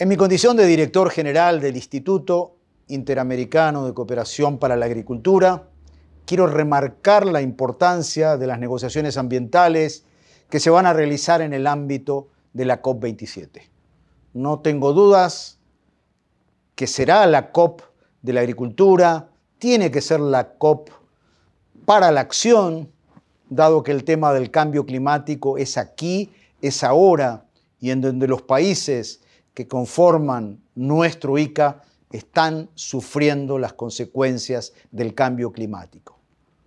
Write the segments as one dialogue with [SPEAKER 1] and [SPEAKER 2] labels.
[SPEAKER 1] En mi condición de director general del Instituto Interamericano de Cooperación para la Agricultura, quiero remarcar la importancia de las negociaciones ambientales que se van a realizar en el ámbito de la COP27. No tengo dudas que será la COP de la agricultura, tiene que ser la COP para la acción, dado que el tema del cambio climático es aquí, es ahora, y en donde los países que conforman nuestro ICA están sufriendo las consecuencias del cambio climático.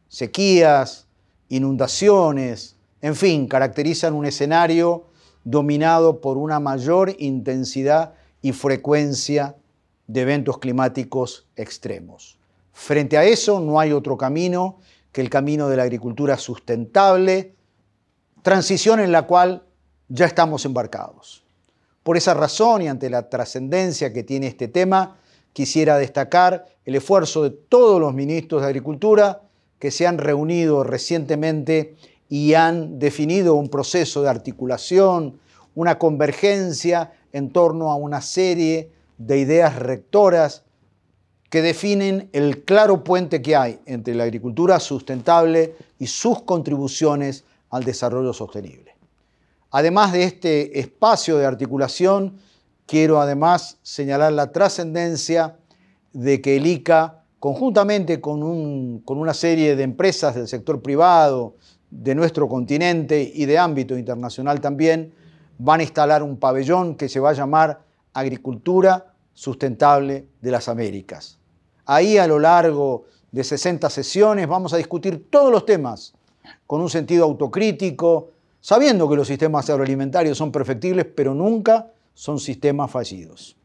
[SPEAKER 1] Sequías, inundaciones, en fin, caracterizan un escenario dominado por una mayor intensidad y frecuencia de eventos climáticos extremos. Frente a eso no hay otro camino que el camino de la agricultura sustentable, transición en la cual ya estamos embarcados. Por esa razón y ante la trascendencia que tiene este tema, quisiera destacar el esfuerzo de todos los ministros de Agricultura que se han reunido recientemente y han definido un proceso de articulación, una convergencia en torno a una serie de ideas rectoras que definen el claro puente que hay entre la agricultura sustentable y sus contribuciones al desarrollo sostenible. Además de este espacio de articulación, quiero además señalar la trascendencia de que el ICA, conjuntamente con, una serie de empresas del sector privado, de nuestro continente y de ámbito internacional también, van a instalar un pabellón que se va a llamar Agricultura Sustentable de las Américas. Ahí a lo largo de 60 sesiones vamos a discutir todos los temas con un sentido autocrítico, sabiendo que los sistemas agroalimentarios son perfectibles, pero nunca son sistemas fallidos.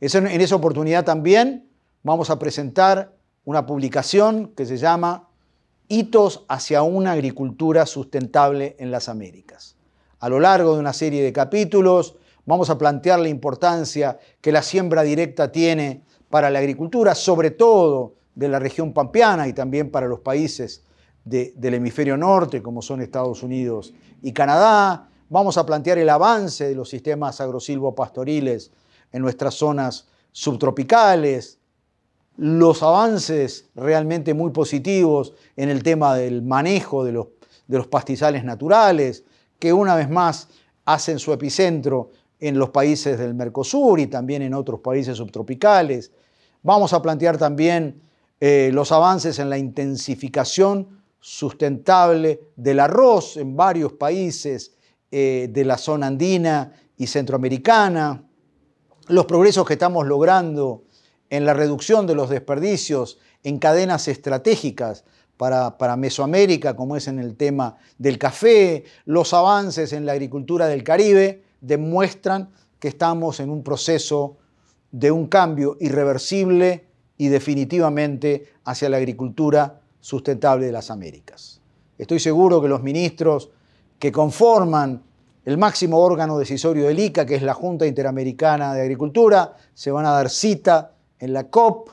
[SPEAKER 1] En esa oportunidad también vamos a presentar una publicación que se llama Hitos hacia una agricultura sustentable en las Américas. A lo largo de una serie de capítulos vamos a plantear la importancia que la siembra directa tiene para la agricultura, sobre todo de la región pampeana y también para los países del hemisferio norte, como son Estados Unidos y Canadá. Vamos a plantear el avance de los sistemas agrosilvopastoriles en nuestras zonas subtropicales, los avances realmente muy positivos en el tema del manejo de los, pastizales naturales, que una vez más hacen su epicentro en los países del Mercosur y también en otros países subtropicales. Vamos a plantear también eh, los avances en la intensificación sustentable del arroz en varios países eh, de la zona andina y centroamericana, los progresos que estamos logrando en la reducción de los desperdicios en cadenas estratégicas para, para, Mesoamérica, como es en el tema del café, los avances en la agricultura del Caribe, demuestran que estamos en un proceso de un cambio irreversible y definitivamente hacia la agricultura sustentable de las Américas. Estoy seguro que los ministros que conforman el máximo órgano decisorio del ICA, que es la Junta Interamericana de Agricultura, se van a dar cita en la COP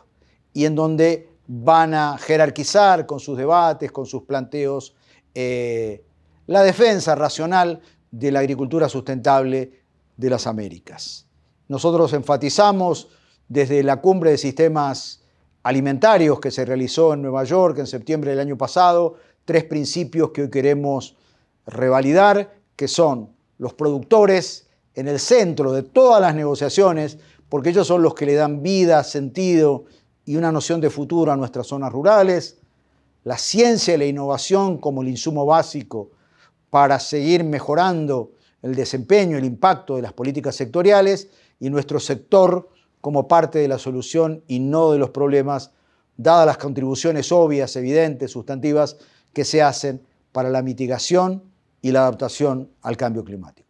[SPEAKER 1] y en donde van a jerarquizar con sus debates, con sus planteos, eh, la defensa racional de la agricultura sustentable de las Américas. Nosotros enfatizamos desde la cumbre de sistemas alimentarios que se realizó en Nueva York en septiembre del año pasado, tres principios que hoy queremos revalidar, que son los productores en el centro de todas las negociaciones, porque ellos son los que le dan vida, sentido y una noción de futuro a nuestras zonas rurales, la ciencia y la innovación como el insumo básico para seguir mejorando el desempeño, el impacto de las políticas sectoriales y nuestro sector como parte de la solución y no de los problemas, dadas las contribuciones obvias, evidentes, sustantivas que se hacen para la mitigación y la adaptación al cambio climático.